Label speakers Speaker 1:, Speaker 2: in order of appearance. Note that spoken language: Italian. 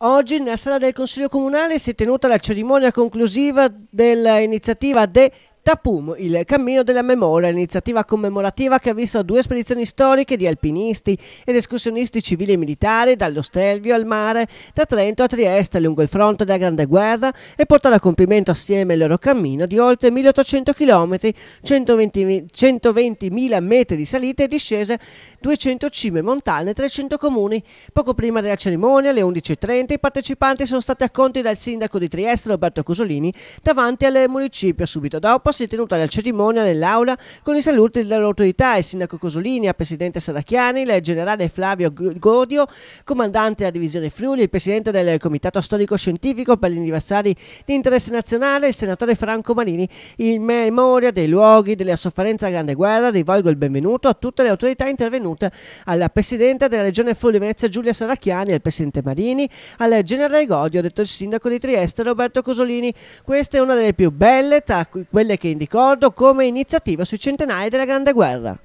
Speaker 1: Oggi nella sala del Consiglio Comunale si è tenuta la cerimonia conclusiva dell'iniziativa De TAPUM, il cammino della memoria, l'iniziativa commemorativa che ha visto due spedizioni storiche di alpinisti ed escursionisti civili e militari dallo Stelvio al mare, da Trento a Trieste lungo il fronte della Grande Guerra e portare a compimento assieme il loro cammino di oltre 1800 km, 120.000 metri di salite e discese, 200 cime montane, 300 comuni. Poco prima della cerimonia, alle 11.30, i partecipanti sono stati accolti dal sindaco di Trieste Roberto Cosolini davanti al municipio. Subito dopo si è tenuta la cerimonia nell'aula con i saluti dell'autorità, il sindaco Cosolini, il presidente Saracchiani, il generale Flavio Godio, comandante della divisione Friuli, il presidente del comitato storico-scientifico per gli anniversari di interesse nazionale, il senatore Franco Marini. In memoria dei luoghi della sofferenza della Grande Guerra rivolgo il benvenuto a tutte le autorità intervenute, alla presidente della regione Friuli Venezia Giulia Saracchiani, al presidente Marini, al generale Godio, detto il sindaco di Trieste Roberto Cosolini. Questa è una delle più belle tra quelle che Weekend di Cordo come iniziativa sui centenari della Grande Guerra.